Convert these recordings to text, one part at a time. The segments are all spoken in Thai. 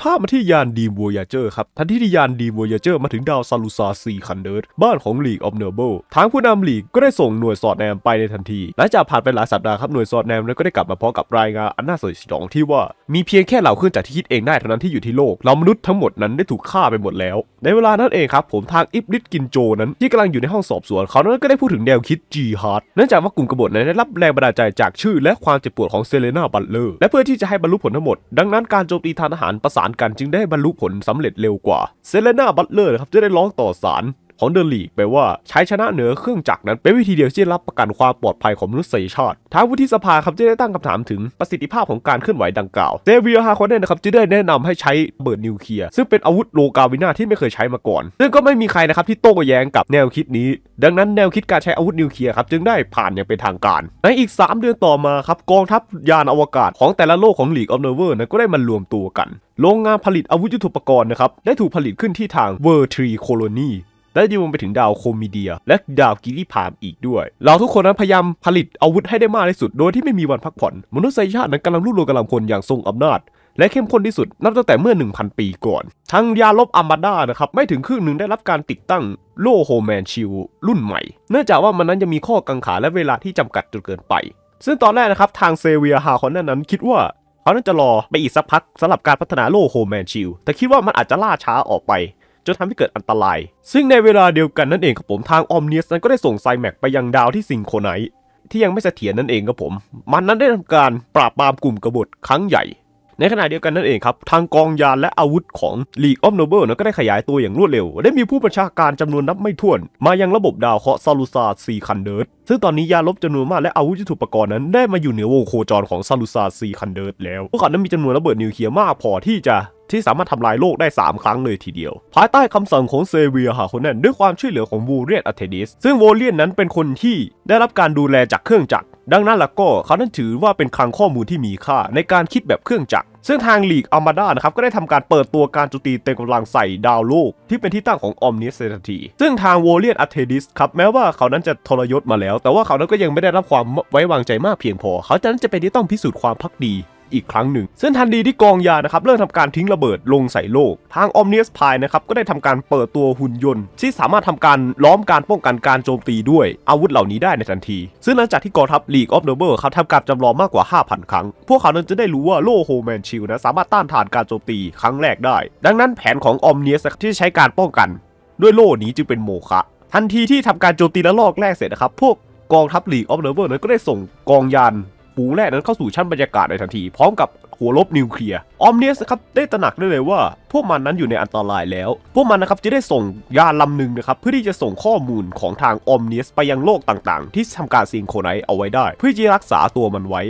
ภาพมาที่ยานดีมวอยเจอร์ครับ ทันทีที่ยานดีมวอยเจอร์มาถึงดาวซาลูซาซีคันเดิร์ดบ้านของลีกออฟเนอร์เบิลทางผู้นำลีกก็ได้ส่งหน่วยสอดแนมไปในทันทีหลังจากผ่านไปหลายสัปดาห์ครับ หน่วยสอดแนมนั้นก็ได้กลับมาพร้อมกับรายงานอันน่าสยดสยองที่ว่ามีเพียงแค่เหล่าเครื่องจักรที่คิดเองได้เท่านั้นที่อยู่ที่โลก เรามนุษย์ทั้งหมดนั้นได้ถูกฆ่าไปหมดแล้ว ในเวลานั้นเองครับผมทางอิบลิทกินโจนั้นที่กำลังอยู่ในห้องสอบสวนเขานั้นก็ได้พูดถึงแนวคิดจีฮาร์ดเนื่องจากว่ากลุ่มกบฏนั้นได้รับแรงบันดาลใจจากชื่อ และความเจ็บปวดของเซเลนาบัลเลอร์และเพื่อที่จะให้บรรลุผลทั้งหมดดังนั้นการโจมตีทางทหารประสาารกันจึงได้บรรลุผลสำเร็จเร็วกว่าเซเลน่าบัตเลอร์ครับจะได้ร้องต่อศาลของเดอะลีกไปว่าใช้ชนะเหนือเครื่องจักรนั้น เป็นวิธีเดียวที่จะรับประกันความปลอดภัยของมนุษยชาติทาวุฒิสภาครับจะได้ตั้งคำถามถึงประสิทธิภาพของการเคลื่อนไหวดังกล่าว เซเวียฮาคอนเน่นะครับจะได้แนะนำให้ใช้เบิร์ดนิวเคลียร์ซึ่งเป็นอาวุธโลกาวินาที่ไม่เคยใช้มาก่อน ซึ่งก็ไม่มีใครนะครับที่โต้แย้งกับแนวคิดนี้ ดังนั้นแนวคิดการใช้อาวุธนิวเคลียร์ครับจึงได้ผ่านอย่างเป็นทางการ ในอีก 3 เดือนต่อมาครับกองทัพยานอวกาศ ของแต่ละโลกของลีกออฟเนเวอร์นั้นก็ได้มารวมตัวกัน โรงงานผลิตอาวุธยุทโธปกรณ์นะครับได้ถูกผลิตขึ้นที่ทางเวอร์ทรีโคลนีและดิวไปถึงดาวโคมิเดีย และดาวกิริพามอีกด้วย เราทุกคนนั้นพยายามผลิตอาวุธให้ได้มากที่สุด โดยที่ไม่มีวันพักผ่อนมนุษยชาตินั้นกำลังรุกรวมกำลังพลอย่างทรงอำนาจ และเข้มข้นที่สุดนับตั้งแต่เมื่อ 1,000 ปีก่อน ทั้งยาลบอัมบาดานะครับ ไม่ถึงครึ่งหนึ่งได้รับการติดตั้งโลโฮแมนชิลรุ่นใหม่ เนื่องจากว่ามันนั้นจะมีข้อกังขาและเวลาที่จำกัดจนเกินไป ซึ่งตอนแรกนะครับทางเซเวียฮาคอนนั้น คิดว่าเขาน้นจะรอไปอีกสักพักสำหรับการพัฒนาโลโฮแมนชิลแต่คิดว่ามันอาจจะล่าช้าออกไปจนทำให้เกิดอันตราย ซึ่งในเวลาเดียวกันนั่นเองครับผมทางออมเนียสนั้นก็ได้ส่งไซแม็กไปยังดาวที่ซิงโคไนท์ที่ยังไม่เสถียรนั่นเองครับผม มันนั้นได้ทำการปราบปรามกลุ่มกบฏครั้งใหญ่ ในขณะเดียวกันนั่นเองครับ ทางกองยานและอาวุธของลีกออมโนเบิลนั้นก็ได้ขยายตัวอย่างรวดเร็ว ได้มีผู้ประชาการจำนวนนับไม่ถ้วน มายังระบบดาวเคราะห์ซาลูซาซีคันเดิร์ดซึ่งตอนนี้ยาลบจำนวนมากและอาวุธยุทโธปกรณ์นั้น ได้มาอยู่เหนือวงโคจรของซาลูซาซีคันเดิร์ดแล้วพวกเขานั้นมีจำนวนระเบิดนิวเคลียร์มากพอที่จะที่สามารถทำลายโลกได้ 3 ครั้งเลยทีเดียว ภายใต้คำสั่งของเซเวียหาคนนั้นด้วยความช่วยเหลือของวูเรียนอเทดิสซึ่งวูเรียนนั้นเป็นคนที่ได้รับการดูแลจากเครื่องจักรดังนั้นล่ะก็เขานั้นถือว่าเป็นคลังข้อมูลที่มีค่า ในการคิดแบบเครื่องจักรซึ่งทางลีกอามาดานะครับ ก็ได้ทำการเปิดตัวการจุตีเต็มกำลังใส่ดาวโลกที่เป็นที่ตั้งของออมนิสเซทีซึ่งทางโวเลียนอะเทดิสครับแม้ว่าเขานั้นจะทรยศมาแล้ว แต่ว่าเขานั้นก็ยังไม่ได้รับความไว้วางใจมากเพียงพอ เขาจะนั้นจะเป็นที่ต้องพิสูจน์ความพักดีอีกครั้งหนึ่ง ซึ่งทันทีที่กองยานะครับ เริ่มทำการทิ้งระเบิดลงใส่โลก ทางออมเนียสพายนะครับ ก็ได้ทำการเปิดตัวหุ่นยนต์ ที่สามารถทำการล้อมการป้องกันการโจมตีด้วยอาวุธเหล่านี้ได้ในทันที ซึ่งหลังจากที่กองทัพลีกออฟเดอะเบิร์เขาทำการจำลองมากกว่า 5,000 ครั้ง พวกเขานั้นจะได้รู้ว่าโลโฮแมนชิลนะ สามารถต้านทานการโจมตีครั้งแรกได้ ดังนั้นแผนของออมเนียสที่ใช้การป้องกัน ด้วยโล่นี้จึงเป็นโมฆะทันทีที่ทำการโจมตีและลอกแรกเสร็จนะครับ พวกกองทัพลีกออฟเดอะเบิร์นนก็ได้ส่งกองยานปูแรกนั้นเข้าสู่ชั้นบรรยากาศในทันทีพร้อมกับหัวลบนิวเคลียร์ออมเนียสครับได้ตระหนักได้เลยว่าพวกมันนั้นอยู่ในอันตรายแล้ว พวกมันนะครับจะได้ส่งยานลำหนึ่งนะครับเพื่อที่จะส่งข้อมูลของทางออมเนียสไปยังโลกต่างๆ ที่ทำการซิงโครไนต์เอาไว้ได้ เพื่อจะรักษาตัวมันไว้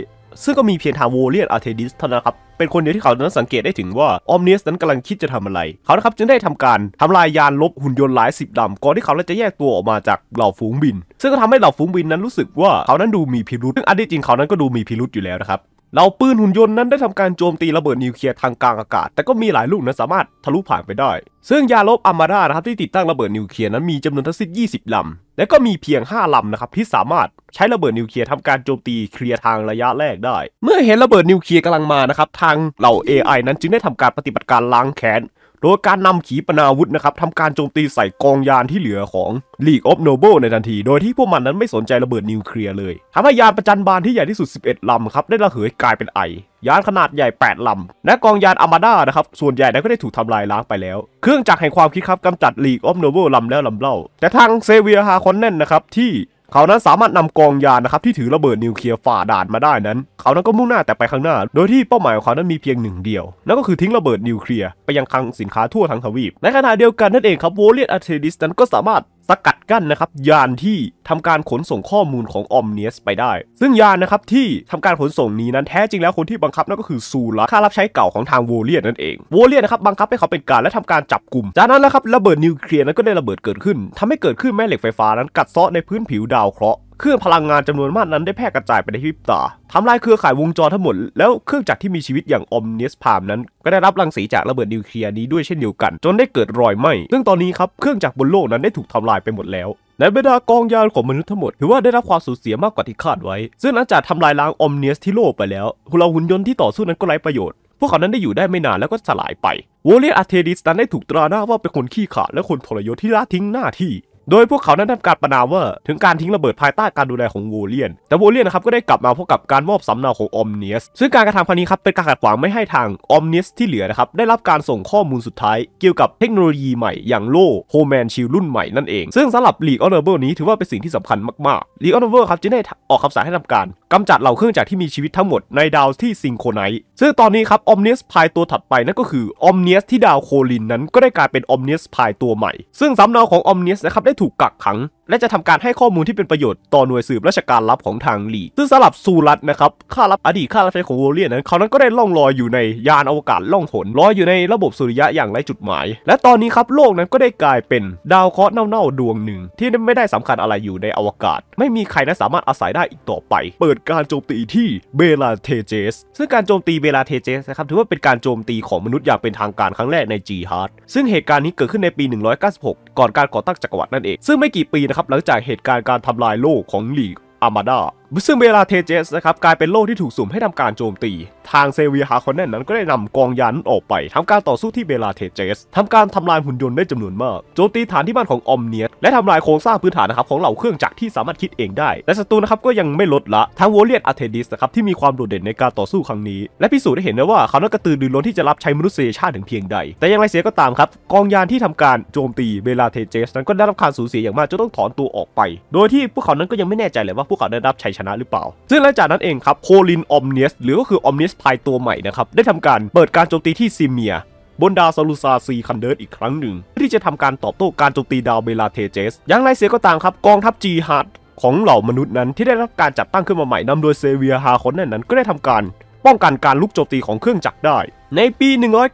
ซึ่งก็มีเพียงทางโวเลียนอาร์เทดิสเท่านั้นครับเป็นคนเดียวที่เขานั้นสังเกตได้ถึงว่าออมเนียสนั้นกำลังคิดจะทำอะไร เขานะครับจึงได้ทำการทำลายยานลบหุ่นยนต์หลายสิบลำก่อนที่เขาจะแยกตัวออกมาจากเหล่าฝูงบิน ซึ่งก็ทำให้เหล่าฝูงบินนั้นรู้สึกว่า เขานั้นดูมีพิรุษซึ่งอันที่จริงเขานั้นก็ดูมีพิรุษอยู่แล้วนะครับเราปืน หุ่นยนต์นั้นได้ทำการโจมตีระเบิดนิวเคลียร์ทางกลางอากาศ แต่ก็มีหลายลูกนั้นสามารถทะลุผ่านไปได้ ซึ่งยาลบอัมมาดานะครับที่ติดตั้งระเบิดนิวเคลียร์นั้น มีจำนวนทั้งสิ้น20 ลำ และก็มีเพียง 5 ลำนะครับ ที่สามารถใช้ระเบิดนิวเคลียร์ทำการโจมตีเคลียร์ทางระยะแรกได้ เมื่อเห็นระเบิดนิวเคลียร์กำลังมานะครับทางเหล่า AI นั้นจึงได้ทำการปฏิบัติการล้างแค้นโดยการนำขีปนาวุธนะครับทำการโจมตีใส่กองยานที่เหลือของ League of Noble ในทันที โดยที่พวกมันนั้นไม่สนใจระเบิดนิวเคลียร์เลยทำให้ยานประจันบานที่ใหญ่ที่สุด 11ลำครับ ได้ระเหยกลายเป็นไอ ยานขนาดใหญ่ 8ลำและกองยานอามาด้านะครับ ส่วนใหญ่นั้นก็ได้ถูกทำลายล้างไปแล้ว เครื่องจักรแห่งความคิดครับกำจัดลีกออฟโนเวลลำแล้วลำเล่า แต่ทางเซเวียฮาคอนเนนนะครับที่เขานั้นสามารถนำกองยานนะครับ ที่ถือระเบิดนิวเคลียร์ฝ่าด่านมาได้นั้น เขานั้นก็มุ่งหน้าแต่ไปข้างหน้า โดยที่เป้าหมายของเขานั้นมีเพียงหนึ่งเดียว นั่นก็คือทิ้งระเบิดนิวเคลียร์ไปยังคลังสินค้าทั่วทั้งทวีป ในขณะเดียวกันนั่นเองครับโวเลียนอาร์เทดิสนั้นก็สามารถสกัดกั้นนะครับยานที่ทำการขนส่งข้อมูลของอมเนียสไปได้ ซึ่งยานนะครับที่ทำการขนส่งนี้นั้นแท้จริงแล้วคนที่บังคับนั่นก็คือซูราค่ารับใช้เก่าของทางโวเลียนนั่นเองโวเลียนนะครับบังคับให้เขาเป็นการและทำการจับกลุ่มจากนั้นนะครับระเบิดนิวเคลียร์นั้นก็ได้ระเบิดเกิดขึ้น ทำให้เกิดขึ้นแม่เหล็กไฟฟ้านั้นกัดเซาะในพื้นผิวดาวเคราะห์เครื่องพลังงานจำนวนมากนั้นได้แพร่กระจายไปในที่พ่ิบตาทำลายเครือข่ายวงจรทั้งหมด แล้วเครื่องจักรที่มีชีวิตอย่างอมเนสพามนั้นก็ได้รับรังสีจากระเบิดนิวเคลียร์นี้ด้วยเช่นเดียวกัน จนได้เกิดรอยไหม้ซึ่งตอนนี้ครับเครื่องจักรบนโลกนั้นได้ถูกทำลายไปหมดแล้วในบรรดากองยานของมนุษย์ทั้งหมดถือว่าได้รับความสูญเสียมากกว่าที่คาดไว้ ซึ่งอาจจะททำลายล้างอมเนสที่โลกไปแล้วหุ่นหุ่นยนต์ที่ต่อสู้นั้นก็ไร้ประโยชน์ พวกเขานั้นได้อยู่ได้ไม่นานแล้วก็สลายไปโวลเลียอาเทดิสนั้นได้ถูกตราหน้าว่าเป็นคนขี้ขลาดและคนทรยศที่ละทิ้งหน้าที่โดยพวกเขานั้นทำการประนามว่า ถึงการทิ้งระเบิดภายใต้การดูแลของโวเลียน แต่โวเลียนนะครับก็ได้กลับมาพบกับการมอบสำเนาของอมเนียสซึ่งการกระทำครั้งนี้ครับเป็นการขัดขวางไม่ให้ทางอมเนียสที่เหลือนะครับ ได้รับการส่งข้อมูลสุดท้ายเกี่ยวกับเทคโนโลยีใหม่อย่างโล่โฮแมนชิลรุ่นใหม่นั่นเองซึ่งสำหรับลีกออนเนอร์เบิ์นี้ถือว่าเป็นสิ่งที่สำคัญมาก ๆ ลีกออนเนอร์เบิลครับจึงได้ออกคำสั่งให้ทำการกำจัดเหล่าเครื่องจักรที่มีชีวิตทั้งหมดในดาวที่ซิงโคไนซ์ซึ่งตอนนี้ครับอมเนียสภายตัวถัดไปนั่นก็คืออมเนียสที่ดาวโคลินนั้นก็ได้กลายเป็นอมเนียสภายตัวใหม่ซึ่งสำเนาของอมเนียสนะครับได้ถูกกักขังและจะทำการให้ข้อมูลที่เป็นประโยชน์ต่อหน่วยสืบราชการลับของทางหลีซึ่งสลับซูรัตนะครับ ข้ารับอดีตข้ารับใช้ของวอลเลียนนั้น เขานั้นก็ได้ล่องลอยอยู่ใน ยานอวกาศล่องหน ลอยอยู่ในระบบสุริยะอย่างไรจุดหมาย และตอนนี้ครับ โลกนั้นก็ได้กลายเป็นดาวเคราะห์เน่าๆดวงหนึ่ง ที่ไม่ได้สำคัญอะไรอยู่ในอวกาศ ไม่มีใครนั้นสามารถอาศัยได้อีกต่อไป เปิดการโจมตีที่เบลาเทเจส ซึ่งการโจมตีเบลาเทเจสนะครับถือว่าเป็นการโจมตีของมนุษย์อย่างเป็นทางการครั้งแรกในจีฮาร์ดซึ่งเหตุการณ์นี้เกิดขึ้นในปี 196 ก่อนการก่อตั้งจักรวรรดินั่นเองซึ่งไม่กี่ปีนะครับหลังจากเหตุการณ์การทำลายโลกของหลีกอามาดาซึ่งเวลาเทเจสนะครับกลายเป็นโลกที่ถูกสุ่มให้ทำการโจมตี ทางเซวีฮาคอนเนนนั้นก็ได้นำกองยานออกไป ทำการต่อสู้ที่เวลาเทเจสทำการทำลายหุ่นยนต์ได้จำนวนมาก โจมตีฐานที่บ้านของอมเนียสและทำลายโครงสร้างพื้นฐานนะครับของเหล่าเครื่องจักรที่สามารถคิดเองได้ และศัตรูนะครับก็ยังไม่ลดละทั้งวอลเลียตอาเทดิสนะครับที่มีความโดดเด่นในการต่อสู้ครั้งนี้ และพิสูจน์ได้เห็นนะว่าเขาต้องกระตือรือร้นที่จะรับใช้มนุษยชาติถึงเพียงใด แต่อย่างไรเสียก็ตามครับกองยานที่ทำการโจมตีเวลาเทเจสนั้นก็ได้รับการสูญเสียอย่างมากจนต้องถอนตัวออกไป โดยที่พวกเขานั้นก็ยังไม่แน่ใจเลยว่าพวกเขาได้รับช้ชนะหรือเปล่าซึ่งหลังจากนั้นเองครับโคลินออมเนส หรือก็คือออมเนสพายตัวใหม่นะครับ ได้ทำการเปิดการโจมตีที่ซีเมียบนดาวซาลูซาซีคันเดิร์อีกครั้งหนึ่ง ที่จะทำการตอบโต้การโจมตีดาวเบลาเทเจส อย่างไรเสียก็ตามครับ กองทัพจีฮัตของเหล่ามนุษย์นั้น ที่ได้รับการจัดตั้งขึ้นมาใหม่ นำโดยเซเวียฮาคอนนั้น ก็ได้ทำการ ป้องกันการลุกโจมตีของเครื่องจักรได้ ในปี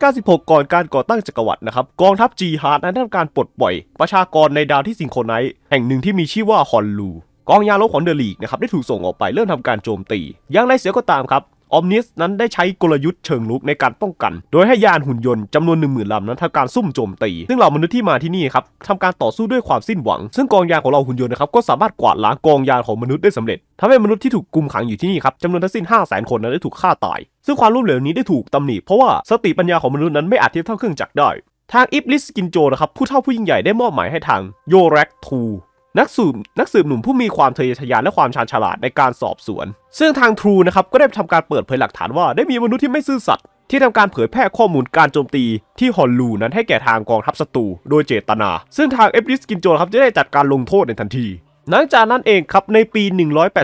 196 ก่อนการก่อตั้งจักรวรรดินะครับกองทัพจีฮาร์ดนั้นทำการปลดปล่อยประชากรในดาวที่สิงโคไนท์แห่งหนึ่งที่มีชื่อว่าฮอนลูกองยาลบของเดอลีกนะครับได้ถูกส่งออกไปเริ่มทำการโจมตี อย่างไรเสียก็ตามครับออมนิสนั้นได้ใช้กลยุทธ์เชิงลุกในการป้องกัน โดยให้ยานหุ่นยนต์จำนวนหนึ่งหมื่นลำนั้นทำการซุ่มโจมตี ซึ่งเหล่ามนุษย์ที่มาที่นี่ครับทำการต่อสู้ด้วยความสิ้นหวัง ซึ่งกองยานของเราหุ่นยนต์นะครับก็สามารถกวาดล้างกองยานของมนุษย์ได้สำเร็จทำให้มนุษย์ที่ถูกกุมขังอยู่ที่นี่ครับจำนวนทั้งสิ้น5 0 0 0 0 0คนนั้นได้ถูกฆ่าตายซึ่งความรุ่มเหลวนี้ได้ถูกตำหนิเพราะว่าสติปัญญาของมนุษย์นั้นไม่อาจเทียบเท่าเครื่องจักรได้ ทางอิบลิสกินโจนะครับผู้เท่าผู้ยิ่งใหญ่ได้มอบหมายให้ทางโยแร็กทูนักสืบนักสืบหนุ่มผู้มีความทะเยอทะยานและความชาญฉลาดในการสอบสวน ซึ่งทางทรูนะครับก็ได้ทำการเปิดเผยหลักฐานว่าได้มีมนุษย์ที่ไม่ซื่อสัตย์ที่ทำการเผยแพร่ข้อมูลการโจมตีที่ฮอลลูนั้นให้แก่ทางกองทัพศัตรูโดยเจตนา ซึ่งทางเอฟริสกินโจครับจะได้จัดการลงโทษในทันที หลังจากนั้นเองครับในปี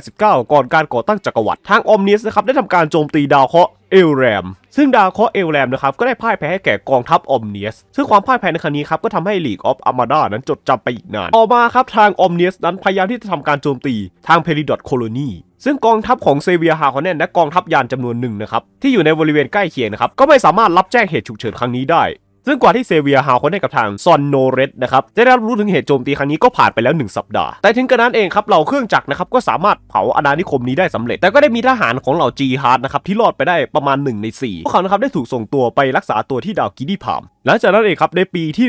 189 ก่อนการก่อตั้งจักรวรรดิ ทางออมเนียสนะครับได้ทำการโจมตีดาวเคราะห์เอลแรม ซึ่งดาวเคราะห์เอลแรมนะครับ ก็ได้พ่ายแพ้ให้แก่กองทัพอมเนียส ซึ่งความพ่ายแพ้ในครั้งนี้ครับ ก็ทำให้ลีกออฟอามาดานั้นจดจำไปอีกนานต่อมาครับ ทางอมเนียสนั้นพยายามที่จะทำการโจมตีทางเพลิดอตโคโลนีซึ่งกองทัพของเซเวียฮาคอนเนนและกองทัพยานจำนวนหนึ่งนะครับ ที่อยู่ในบริเวณใกล้เคียงนะครับ ก็ไม่สามารถรับแจ้งเหตุฉุกเฉินครั้งนี้ได้ซึ่งกว่าที่เซเวียฮาวคนให้กับทางซอนโนเรตนะครับจะได้รับรู้ถึงเหตุโจมตีครั้งนี้ก็ผ่านไปแล้ว 1 สัปดาห์ แต่ถึงกระนั้นเองครับเหล่าเครื่องจักรนะครับก็สามารถเผาอาณานิคมนี้ได้สำเร็จ แต่ก็ได้มีทหารของเหล่าจีฮาร์ดนะครับ ที่รอดไปได้ประมาณ 1 ใน4พวกเขานะครับได้ถูกส่งตัวไปรักษาตัวที่ดาวกิดีพามหลังจากนั้นเองครับในปีที่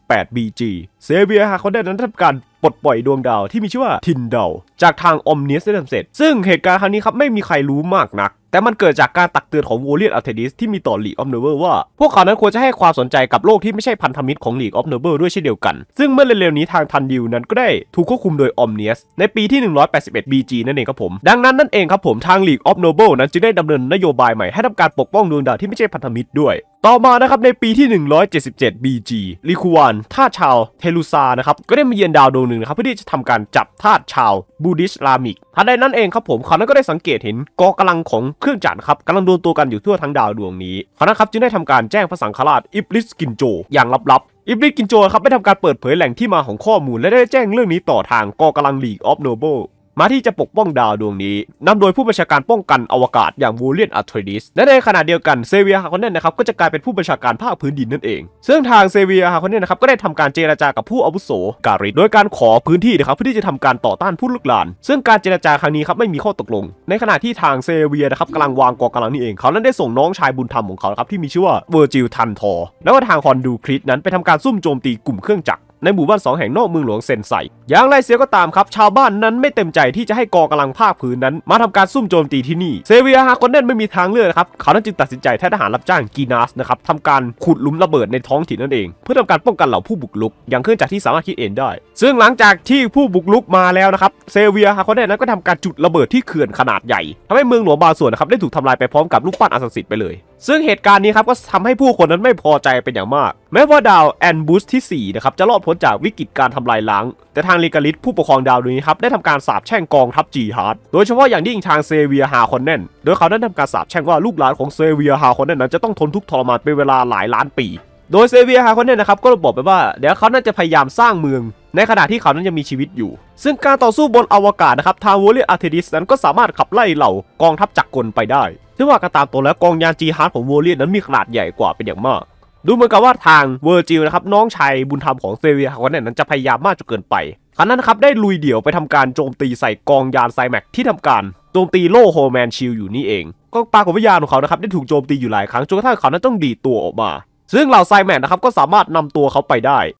178 BG เซเวียฮาวคนได้นั้นทำการปลดปล่อยดวงดาวที่มีชื่อว่าทินดาว จากทางอมเนียสได้สำเร็จ ซึ่งเหตุการณ์ครั้งนี้ครับ ไม่มีใครรู้มากนัก แต่มันเกิดจากการตักเตือนของวอลเลียอัลเทดิสที่มีต่อหลีกออฟเนเวอร์ว่า พวกเขานั้นควรจะให้ความสนใจกับโลกที่ไม่ใช่พันธมิตรของหลีกออฟเนเวอร์ด้วยเช่นเดียวกัน ซึ่งเมื่อเร็วๆนี้ทางทันดิว นั้นก็ได้ถูกควบคุมโดยอมเนียส ในปีที่181 BG นั่นเองครับผม ดังนั้นนั่นเองครับผมทางหลีกออฟเนเวอร์นั้นจึงได้ดำเนินนโยบายใหม่ให้ทำการปกป้องดวงดาวที่ไม่ใช่พันธมิตรด้วยต่อมานะครับในปีที่ 177 BG ลิคูวานทาชาวเทลูซานะครับ ก็ได้มาเยือนดาวดวงหนึ่งนะครับเพื่อที่จะทำการจับทาชาวบูดิสลามิกทันใดนั้นเองครับผมเขานั้นก็ได้สังเกตเห็นกอกำลังของเครื่องจักรครับกำลังรวมตัวกันอยู่ทั่วทั้งดาวดวงนี้ เขานนครับจึงได้ทำการแจ้งพระสังฆราชอิบลิสกินโจอย่างลับอิบลิสกินโจครับได้ทำการเปิดเผยแหล่งที่มาของข้อมูลและได้แจ้งเรื่องนี้ต่อทางกอกำลังลีกออฟโนเบิลมาที่จะปกป้องดาวดวงนี้นำโดยผู้บัญชาการป้องกันอวกาศอย่างวูเลียนอัตเทดิส และในขณะเดียวกันเซเวียฮาคอนเนนนะครับก็จะกลายเป็นผู้บัญชาการภาคพื้นดินนั่นเอง ซึ่งทางเซเวียฮาคอนเนนนะครับก็ได้ทำการเจราจากับผู้อาวุโสการิดโดยการขอพื้นที่นะครับเพื่อที่จะทำการต่อต้านผู้ลุกลาน ซึ่งการเจราจาครั้งนี้ครับไม่มีข้อตกลง ในขณะที่ทางเซเวียนะครับกำลังวางกองกำลังนี่เอง เขานั้นได้ส่งน้องชายบุญธรรมของเขาครับ ที่มีชื่อว่าเวอร์จิลทันทอแล้วก็ทางคอนดูคริสนั้นไปทำการซุ่มโจมตีกลุ่มเครื่องจักรในหมู่บ้านสองแห่งนอกเมืองหลวงเซนไซอย่างไรเสียก็ตามครับ ชาวบ้านนั้นไม่เต็มใจที่จะให้กองกำลังภาคพื้นนั้น มาทำการซุ่มโจมตีที่นี่เซเวียฮาคอนเนนไม่มีทางเลือกนะครับเขาจึงตัดสินใจแททหารรับจ้างกีนัสนะครับทำการขุดลุมระเบิดในท้องถิ่นนั่นเอง เพื่อทำการป้องกันเหล่าผู้บุกรุก อย่างเครื่องจักรที่สามารถคิดเองได้ ซึ่งหลังจากที่ผู้บุกลุกมาแล้วนะครับเซเวียฮาคอนเนนนั้นก็ทำการจุดระเบิดที่เขื่อนขนาดใหญ่ทำให้เมืองหลวงบางส่วนนะครับได้ถูกทำลายไปพร้อมกับลูกปั้นอาสังสิทธิ์ไปเลยซึ่งเหตุการณ์นี้ครับก็ทำให้ผู้คนนั้นไม่พอใจเป็นอย่างมาก แม้ว่าดาวแอนบูสที่4นะครับจะรอดพ้นจากวิกฤตการทำลายล้าง แต่ทางลีกาลิสผู้ปกครองดาวนี้ครับได้ทำการสาบแช่งกองทัพจีฮาร์ดโดยเฉพาะอย่างยิ่งทางเซเวียฮาคอนเนนโดยเขาได้ทำการสาบแช่งว่าลูกหลานของเซเวียฮาคอนเนนนั้นจะต้องทนทุกข์ทรมานเป็นเวลาหลายล้านปี โดยเซเวียฮาคอนเนนนะครับก็บอกไปว่าเดี๋ยวเขาน่าจะพยายามสร้างเมือง ในขณะที่เขานั้นยังมีชีวิตอยู่ ซึ่งการต่อสู้บนอวกาศนะครับทาวเวอร์อาร์เทดิสนั้นก็สามารถขับไล่เหล่ากองทัพจักรกลไปได้ที่ว่ากระตามตัวแล้วกองยานจีฮาร์ดของวอร์เียนนั้น มีขนาดใหญ่กว่าเป็นอย่างมาก ดูเหมือนกับว่าทางเวอร์จิลนะครับน้องชายบุญธรรมของเซเวียคนนั้นจะพยายามมากจนเกินไปคณันั้นครับได้ลุยเดี่ยวไปทำการโจมตีใส่กองยานไซแม็กที่ทำการโจมตีโลโฮแมนชิลอยู่นี่เอง ก็ปากของวิญญาณของเขานะครับได้ถูกโจมตีอยู่หลายครั้งจนกระทั่งเขานั้นต้องดีตัวออกมาซึ่งเหล่าไซแมนนะครับก็สามารถนำตัวเขาไปได้